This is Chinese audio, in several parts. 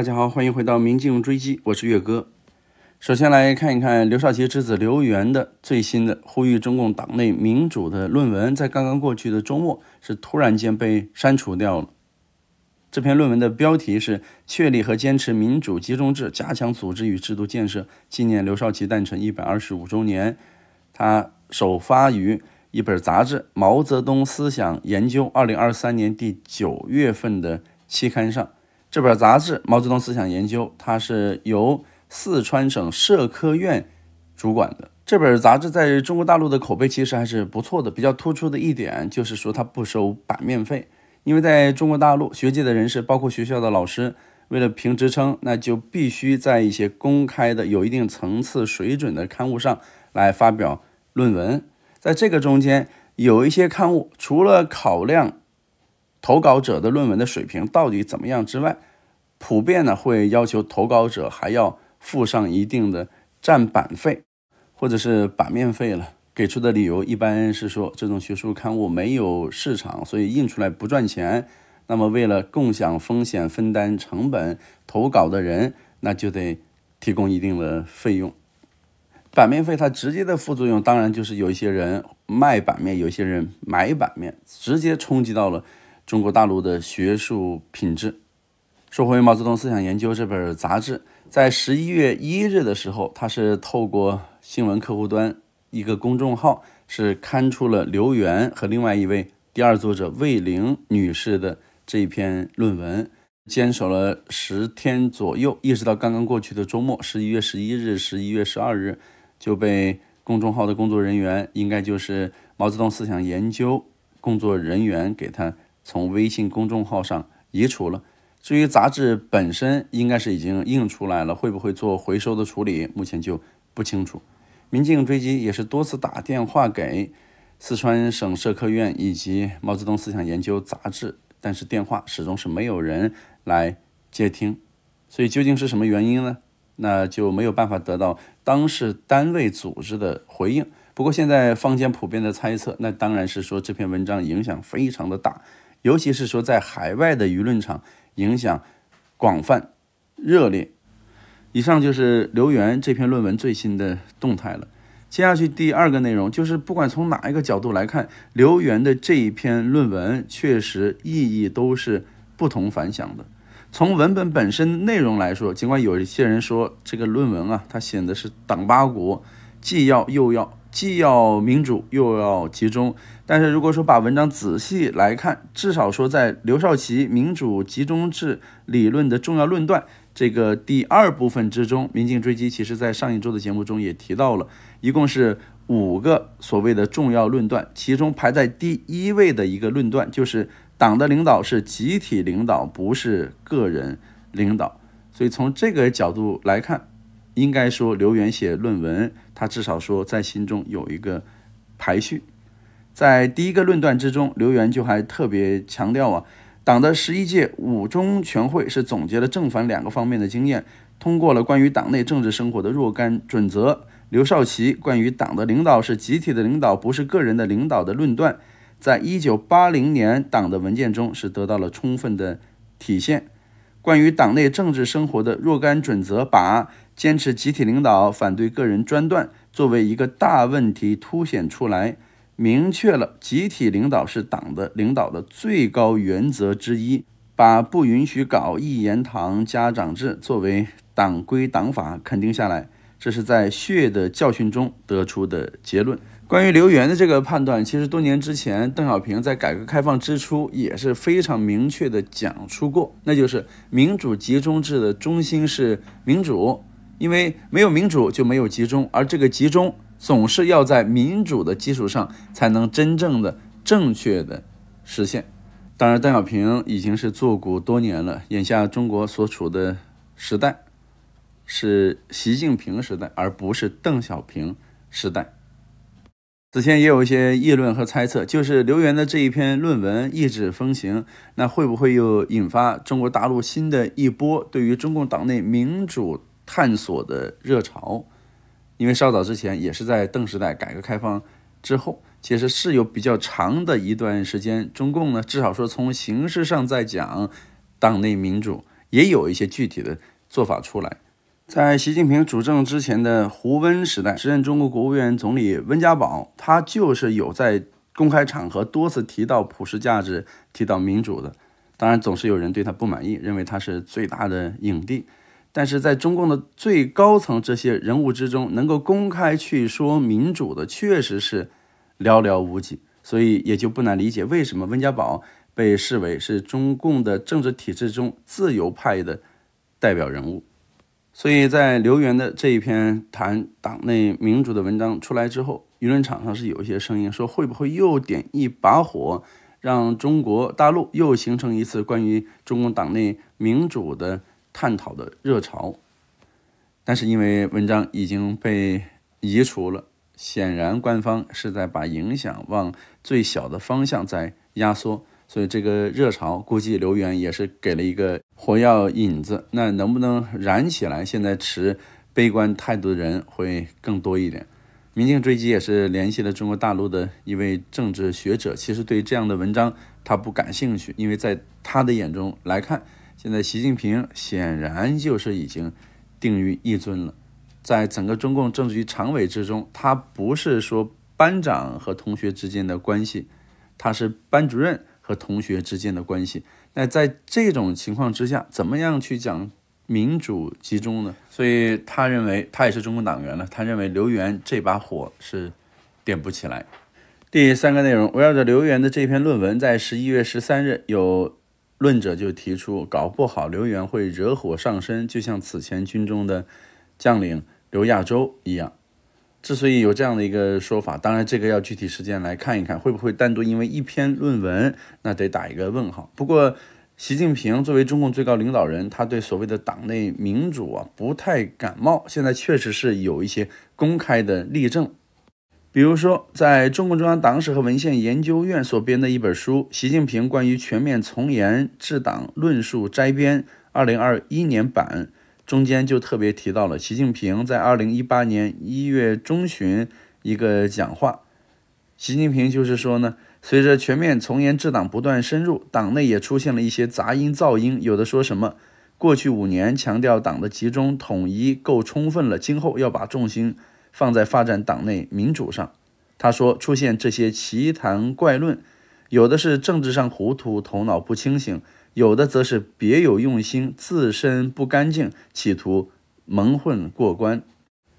大家好，欢迎回到《明镜追击》，我是岳哥。首先来看一看刘少奇之子刘源的最新的呼吁中共党内民主的论文，在刚刚过去的周末是突然间被删除掉了。这篇论文的标题是《确立和坚持民主集中制，加强组织与制度建设》，纪念刘少奇诞辰一百二十五周年。他首发于一本杂志《毛泽东思想研究》，二零二三年第九月份的期刊上。这本杂志《毛泽东思想研究》，它是由四川省社科院主管的。这本杂志在中国大陆的口碑其实还是不错的。比较突出的一点就是说，它不收版面费。因为在中国大陆，学界的人士，包括学校的老师，为了评职称，那就必须在一些公开的、有一定层次水准的刊物上来发表论文。在这个中间，有一些刊物除了考量。投稿者的论文的水平到底怎么样之外，普遍呢会要求投稿者还要付上一定的占版费，或者是版面费了。给出的理由一般是说这种学术刊物没有市场，所以印出来不赚钱。那么为了共享风险、分担成本，投稿的人那就得提供一定的费用。版面费它直接的副作用当然就是有一些人卖版面，有一些人买版面，直接冲击到了。中国大陆的学术品质。说回《毛泽东思想研究》这本杂志，在十一月一日的时候，它是透过新闻客户端一个公众号，是刊出了刘元和另外一位第二作者魏玲女士的这一篇论文。坚守了十天左右，一直到刚刚过去的周末，十一月十一日、十一月十二日，就被公众号的工作人员，应该就是《毛泽东思想研究》工作人员给他。从微信公众号上移除了。至于杂志本身，应该是已经印出来了，会不会做回收的处理，目前就不清楚。民警追击也是多次打电话给四川省社科院以及《毛泽东思想研究》杂志，但是电话始终是没有人来接听。所以究竟是什么原因呢？那就没有办法得到当事单位组织的回应。不过现在坊间普遍的猜测，那当然是说这篇文章影响非常的大。尤其是说在海外的舆论场影响广泛、热烈。以上就是刘源这篇论文最新的动态了。接下去第二个内容就是，不管从哪一个角度来看，刘源的这一篇论文确实意义都是不同凡响的。从文本本身内容来说，尽管有一些人说这个论文啊，它显得是党八国，既要又要。既要民主又要集中，但是如果说把文章仔细来看，至少说在刘少奇民主集中制理论的重要论断这个第二部分之中，民进追击其实在上一周的节目中也提到了，一共是五个所谓的重要论断，其中排在第一位的一个论断就是党的领导是集体领导，不是个人领导，所以从这个角度来看。应该说，刘源写论文，他至少说在心中有一个排序。在第一个论断之中，刘源就还特别强调啊，党的十一届五中全会是总结了正反两个方面的经验，通过了关于党内政治生活的若干准则。刘少奇关于党的领导是集体的领导，不是个人的领导的论断，在一九八零年党的文件中是得到了充分的体现。关于党内政治生活的若干准则把。坚持集体领导，反对个人专断，作为一个大问题凸显出来，明确了集体领导是党的领导的最高原则之一，把不允许搞一言堂家长制作为党规党法肯定下来，这是在血的教训中得出的结论。关于刘源的这个判断，其实多年之前，邓小平在改革开放之初也是非常明确的讲出过，那就是民主集中制的中心是民主。因为没有民主就没有集中，而这个集中总是要在民主的基础上才能真正的、正确的实现。当然，邓小平已经是坐古多年了，眼下中国所处的时代是习近平时代，而不是邓小平时代。此前也有一些议论和猜测，就是刘源的这一篇论文一纸风行，那会不会又引发中国大陆新的一波对于中共党内民主？探索的热潮，因为稍早之前也是在邓时代改革开放之后，其实是有比较长的一段时间，中共呢至少说从形式上在讲党内民主，也有一些具体的做法出来。在习近平主政之前的胡温时代，时任中国国务院总理温家宝，他就是有在公开场合多次提到普世价值、提到民主的。当然，总是有人对他不满意，认为他是最大的影帝。但是在中共的最高层这些人物之中，能够公开去说民主的，确实是寥寥无几。所以也就不难理解为什么温家宝被视为是中共的政治体制中自由派的代表人物。所以在刘源的这一篇谈党内民主的文章出来之后，舆论场上是有一些声音说，会不会又点一把火，让中国大陆又形成一次关于中共党内民主的？探讨的热潮，但是因为文章已经被移除了，显然官方是在把影响往最小的方向在压缩，所以这个热潮估计刘源也是给了一个火药引子，那能不能燃起来？现在持悲观态度的人会更多一点。民进追击也是联系了中国大陆的一位政治学者，其实对这样的文章他不感兴趣，因为在他的眼中来看。现在习近平显然就是已经定于一尊了，在整个中共政治局常委之中，他不是说班长和同学之间的关系，他是班主任和同学之间的关系。那在这种情况之下，怎么样去讲民主集中呢？所以他认为他也是中共党员了，他认为刘源这把火是点不起来。第三个内容围绕着刘源的这篇论文，在十一月十三日有。论者就提出，搞不好刘源会惹火上身，就像此前军中的将领刘亚洲一样。之所以有这样的一个说法，当然这个要具体时间来看一看，会不会单独因为一篇论文，那得打一个问号。不过，习近平作为中共最高领导人，他对所谓的党内民主啊不太感冒。现在确实是有一些公开的例证。比如说，在中共中央党史和文献研究院所编的一本书《习近平关于全面从严治党论述摘编》（二零二一年版）中间，就特别提到了习近平在二零一八年一月中旬一个讲话。习近平就是说呢，随着全面从严治党不断深入，党内也出现了一些杂音噪音，有的说什么过去五年强调党的集中统一够充分了，今后要把重心。放在发展党内民主上，他说出现这些奇谈怪论，有的是政治上糊涂，头脑不清醒；有的则是别有用心，自身不干净，企图蒙混过关。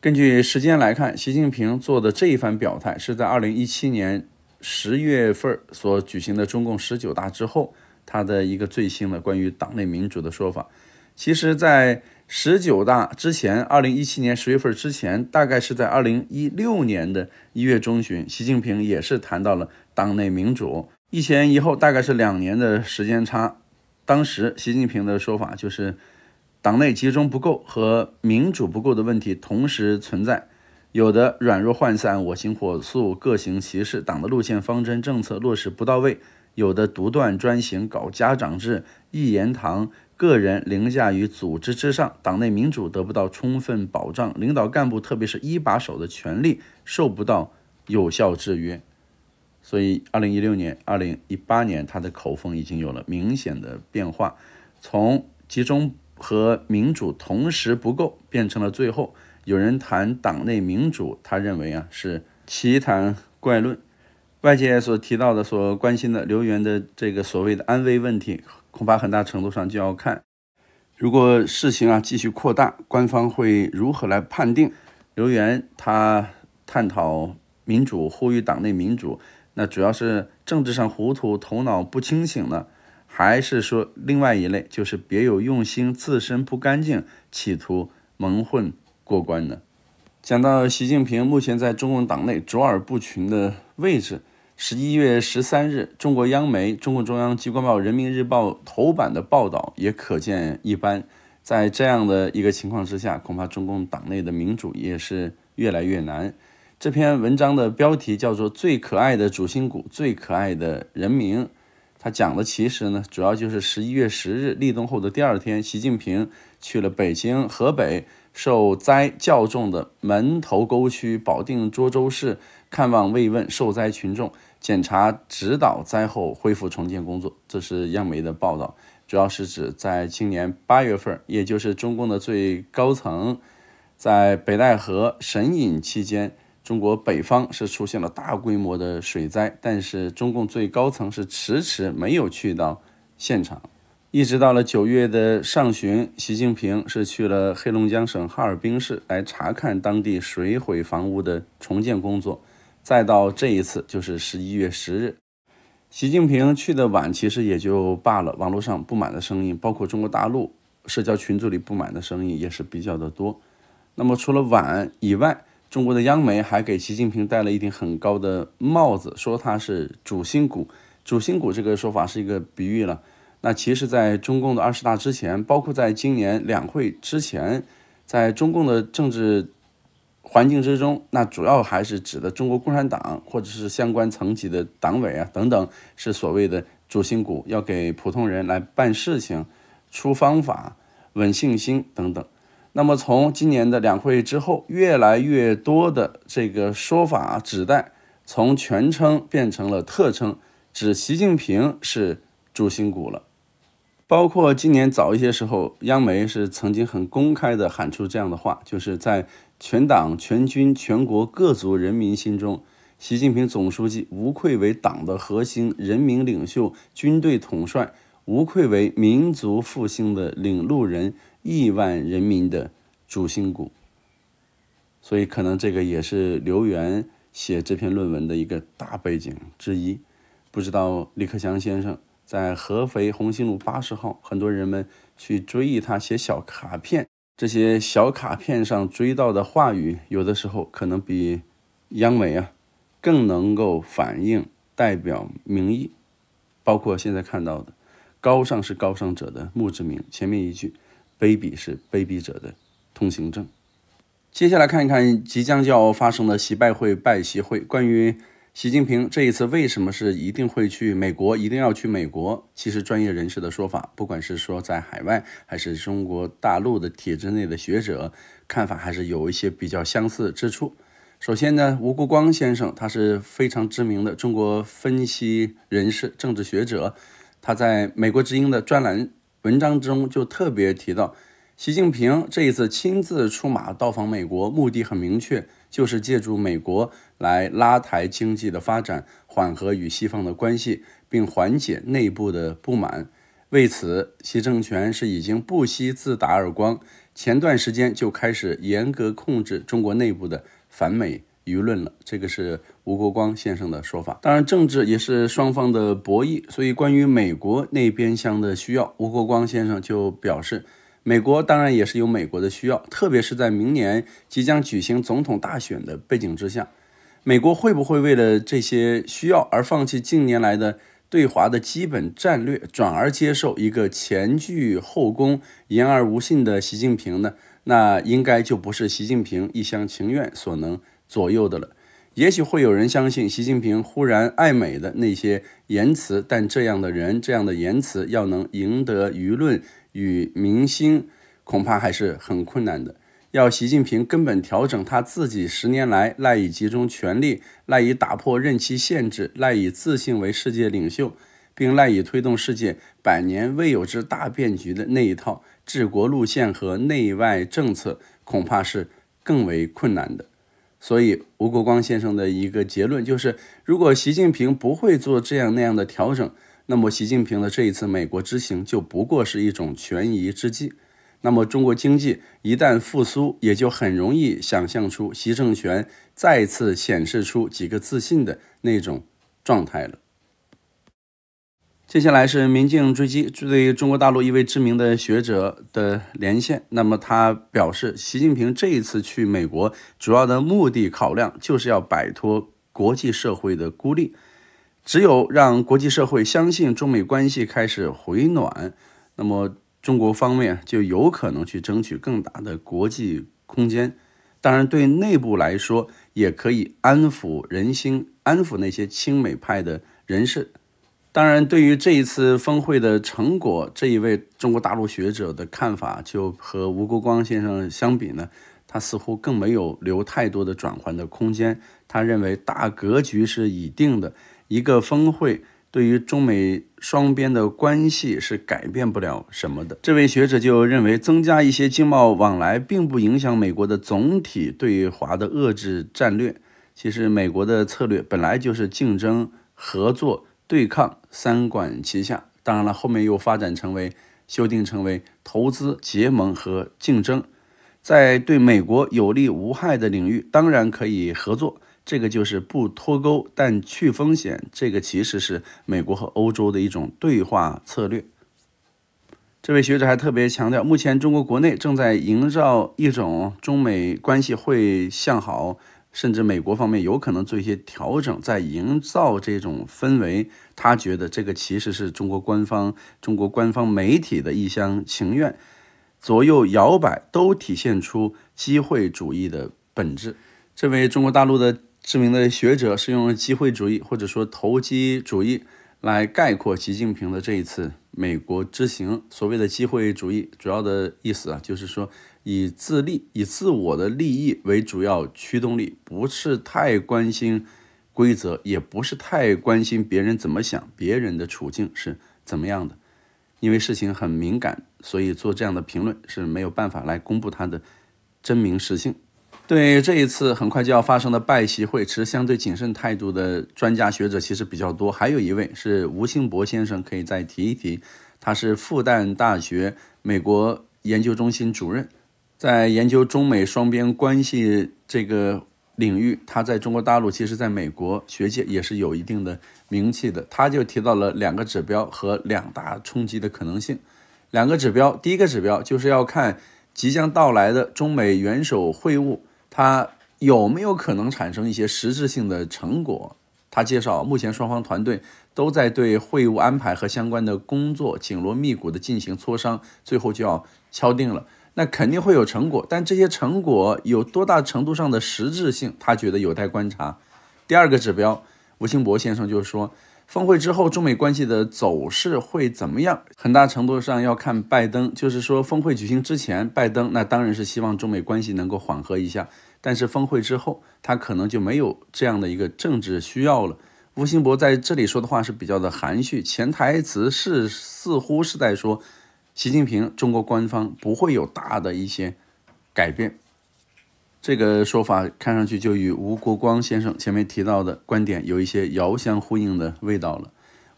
根据时间来看，习近平做的这一番表态是在2017年十月份所举行的中共十九大之后，他的一个最新的关于党内民主的说法。其实，在十九大之前，二零一七年十月份之前，大概是在二零一六年的一月中旬，习近平也是谈到了党内民主。一前一后，大概是两年的时间差。当时习近平的说法就是，党内集中不够和民主不够的问题同时存在，有的软弱涣散、我行我素、各行其是，党的路线方针政策落实不到位；有的独断专行、搞家长制、一言堂。个人凌驾于组织之上，党内民主得不到充分保障，领导干部，特别是“一把手”的权力受不到有效制约。所以，二零一六年、二零一八年，他的口风已经有了明显的变化，从集中和民主同时不够，变成了最后有人谈党内民主，他认为啊是奇谈怪论。外界所提到的、所关心的，刘源的这个所谓的安危问题。恐怕很大程度上就要看，如果事情啊继续扩大，官方会如何来判定？刘源他探讨民主，呼吁党内民主，那主要是政治上糊涂，头脑不清醒呢，还是说另外一类，就是别有用心，自身不干净，企图蒙混过关呢？讲到习近平目前在中共党内卓尔不群的位置。十一月十三日，中国央媒《中共中央机关报》《人民日报》头版的报道也可见一斑。在这样的一个情况之下，恐怕中共党内的民主也是越来越难。这篇文章的标题叫做《最可爱的主心骨，最可爱的人民》。他讲的其实呢，主要就是十一月十日立冬后的第二天，习近平去了北京河北受灾较重的门头沟区、保定涿州市，看望慰问受灾群众。检查指导灾后恢复重建工作，这是央媒的报道，主要是指在今年八月份，也就是中共的最高层在北戴河神隐期间，中国北方是出现了大规模的水灾，但是中共最高层是迟迟没有去到现场，一直到了九月的上旬，习近平是去了黑龙江省哈尔滨市来查看当地水毁房屋的重建工作。再到这一次就是十一月十日，习近平去的晚，其实也就罢了。网络上不满的声音，包括中国大陆社交群组里不满的声音也是比较的多。那么除了晚以外，中国的央媒还给习近平戴了一顶很高的帽子，说他是主心骨。主心骨这个说法是一个比喻了。那其实，在中共的二十大之前，包括在今年两会之前，在中共的政治。环境之中，那主要还是指的中国共产党或者是相关层级的党委啊等等，是所谓的主心骨，要给普通人来办事情、出方法、稳信心等等。那么从今年的两会之后，越来越多的这个说法指代从全称变成了特称，指习近平是主心骨了。包括今年早一些时候，央媒是曾经很公开的喊出这样的话，就是在。全党、全军、全国各族人民心中，习近平总书记无愧为党的核心、人民领袖、军队统帅，无愧为民族复兴的领路人、亿万人民的主心骨。所以，可能这个也是刘源写这篇论文的一个大背景之一。不知道李克强先生在合肥红星路八十号，很多人们去追忆他，写小卡片。这些小卡片上追到的话语，有的时候可能比央媒啊更能够反映代表民意，包括现在看到的“高尚是高尚者的墓志铭”，前面一句“卑鄙是卑鄙者的通行证”。接下来看一看即将就要发生的习拜会、拜习会，关于。习近平这一次为什么是一定会去美国，一定要去美国？其实专业人士的说法，不管是说在海外还是中国大陆的体制内的学者看法，还是有一些比较相似之处。首先呢，吴国光先生他是非常知名的中国分析人士、政治学者，他在《美国之音》的专栏文章中就特别提到，习近平这一次亲自出马到访美国，目的很明确。就是借助美国来拉抬经济的发展，缓和与西方的关系，并缓解内部的不满。为此，习政权是已经不惜自打耳光。前段时间就开始严格控制中国内部的反美舆论了。这个是吴国光先生的说法。当然，政治也是双方的博弈。所以，关于美国那边厢的需要，吴国光先生就表示。美国当然也是有美国的需要，特别是在明年即将举行总统大选的背景之下，美国会不会为了这些需要而放弃近年来的对华的基本战略，转而接受一个前倨后恭、言而无信的习近平呢？那应该就不是习近平一厢情愿所能左右的了。也许会有人相信习近平忽然爱美的那些言辞，但这样的人、这样的言辞要能赢得舆论。与明星恐怕还是很困难的。要习近平根本调整他自己十年来赖以集中权力、赖以打破任期限制、赖以自信为世界领袖，并赖以推动世界百年未有之大变局的那一套治国路线和内外政策，恐怕是更为困难的。所以，吴国光先生的一个结论就是：如果习近平不会做这样那样的调整，那么，习近平的这一次美国之行就不过是一种权宜之计。那么，中国经济一旦复苏，也就很容易想象出习政权再次显示出几个自信的那种状态了。接下来是民进追击，对于中国大陆一位知名的学者的连线，那么他表示，习近平这一次去美国主要的目的考量就是要摆脱国际社会的孤立。只有让国际社会相信中美关系开始回暖，那么中国方面就有可能去争取更大的国际空间。当然，对内部来说，也可以安抚人心，安抚那些亲美派的人士。当然，对于这一次峰会的成果，这一位中国大陆学者的看法，就和吴国光先生相比呢，他似乎更没有留太多的转换的空间。他认为大格局是已定的。一个峰会对于中美双边的关系是改变不了什么的。这位学者就认为，增加一些经贸往来并不影响美国的总体对华的遏制战略。其实，美国的策略本来就是竞争、合作、对抗三管齐下。当然了，后面又发展成为修订成为投资、结盟和竞争。在对美国有利无害的领域，当然可以合作。这个就是不脱钩，但去风险，这个其实是美国和欧洲的一种对话策略。这位学者还特别强调，目前中国国内正在营造一种中美关系会向好，甚至美国方面有可能做一些调整，在营造这种氛围。他觉得这个其实是中国官方、中国官方媒体的一厢情愿，左右摇摆都体现出机会主义的本质。这位中国大陆的。知名的学者是用机会主义或者说投机主义来概括习近平的这一次美国之行。所谓的机会主义，主要的意思啊，就是说以自利、以自我的利益为主要驱动力，不是太关心规则，也不是太关心别人怎么想、别人的处境是怎么样的。因为事情很敏感，所以做这样的评论是没有办法来公布他的真名实姓。对这一次很快就要发生的拜习会持相对谨慎态度的专家学者其实比较多，还有一位是吴兴博先生，可以再提一提。他是复旦大学美国研究中心主任，在研究中美双边关系这个领域，他在中国大陆其实在美国学界也是有一定的名气的。他就提到了两个指标和两大冲击的可能性。两个指标，第一个指标就是要看即将到来的中美元首会晤。他有没有可能产生一些实质性的成果？他介绍，目前双方团队都在对会务安排和相关的工作紧锣密鼓地进行磋商，最后就要敲定了。那肯定会有成果，但这些成果有多大程度上的实质性，他觉得有待观察。第二个指标，吴清博先生就是说，峰会之后中美关系的走势会怎么样？很大程度上要看拜登，就是说峰会举行之前，拜登那当然是希望中美关系能够缓和一下。但是峰会之后，他可能就没有这样的一个政治需要了。吴兴伯在这里说的话是比较的含蓄，潜台词是似乎是在说，习近平中国官方不会有大的一些改变。这个说法看上去就与吴国光先生前面提到的观点有一些遥相呼应的味道了。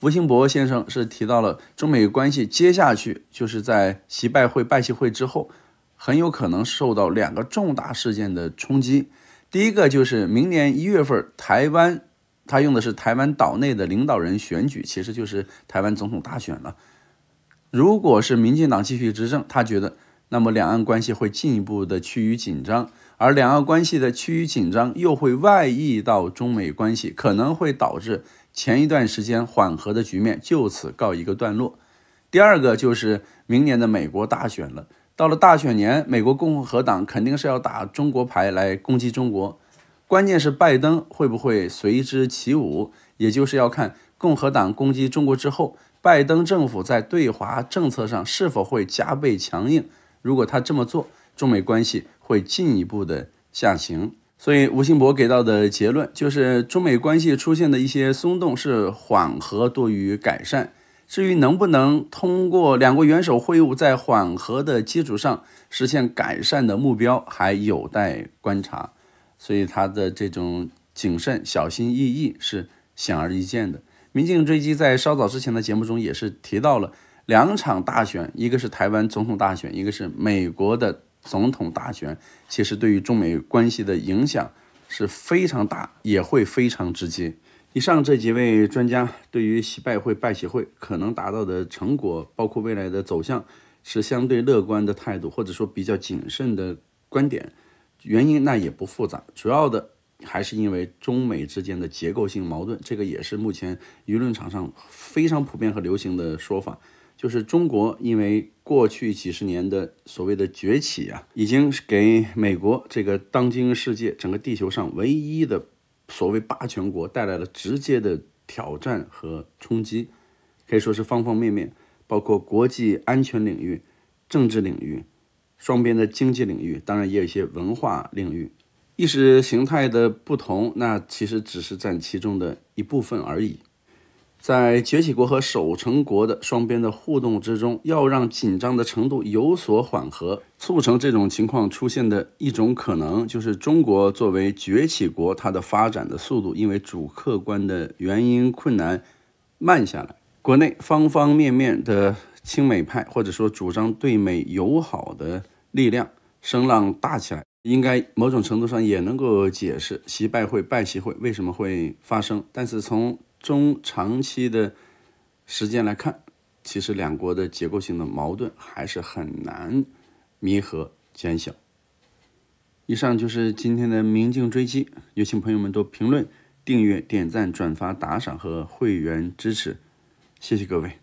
吴兴伯先生是提到了中美关系，接下去就是在习拜会拜习会之后。很有可能受到两个重大事件的冲击。第一个就是明年一月份台湾，他用的是台湾岛内的领导人选举，其实就是台湾总统大选了。如果是民进党继续执政，他觉得那么两岸关系会进一步的趋于紧张，而两岸关系的趋于紧张又会外溢到中美关系，可能会导致前一段时间缓和的局面就此告一个段落。第二个就是明年的美国大选了。到了大选年，美国共和党肯定是要打中国牌来攻击中国。关键是拜登会不会随之起舞，也就是要看共和党攻击中国之后，拜登政府在对华政策上是否会加倍强硬。如果他这么做，中美关系会进一步的下行。所以吴兴博给到的结论就是，中美关系出现的一些松动是缓和多于改善。至于能不能通过两国元首会晤在缓和的基础上实现改善的目标，还有待观察。所以他的这种谨慎、小心翼翼是显而易见的。民进追击在稍早之前的节目中也是提到了两场大选，一个是台湾总统大选，一个是美国的总统大选。其实对于中美关系的影响是非常大，也会非常直接。以上这几位专家对于习拜会、拜习会可能达到的成果，包括未来的走向，持相对乐观的态度，或者说比较谨慎的观点。原因那也不复杂，主要的还是因为中美之间的结构性矛盾。这个也是目前舆论场上非常普遍和流行的说法，就是中国因为过去几十年的所谓的崛起啊，已经是给美国这个当今世界整个地球上唯一的。所谓霸权国带来了直接的挑战和冲击，可以说是方方面面，包括国际安全领域、政治领域、双边的经济领域，当然也有一些文化领域、意识形态的不同，那其实只是占其中的一部分而已。在崛起国和守成国的双边的互动之中，要让紧张的程度有所缓和，促成这种情况出现的一种可能，就是中国作为崛起国，它的发展的速度因为主客观的原因困难慢下来，国内方方面面的亲美派或者说主张对美友好的力量声浪大起来，应该某种程度上也能够解释习拜会拜习会为什么会发生，但是从。中长期的时间来看，其实两国的结构性的矛盾还是很难弥合减小。以上就是今天的明镜追击，有请朋友们多评论、订阅、点赞、转发、打赏和会员支持，谢谢各位。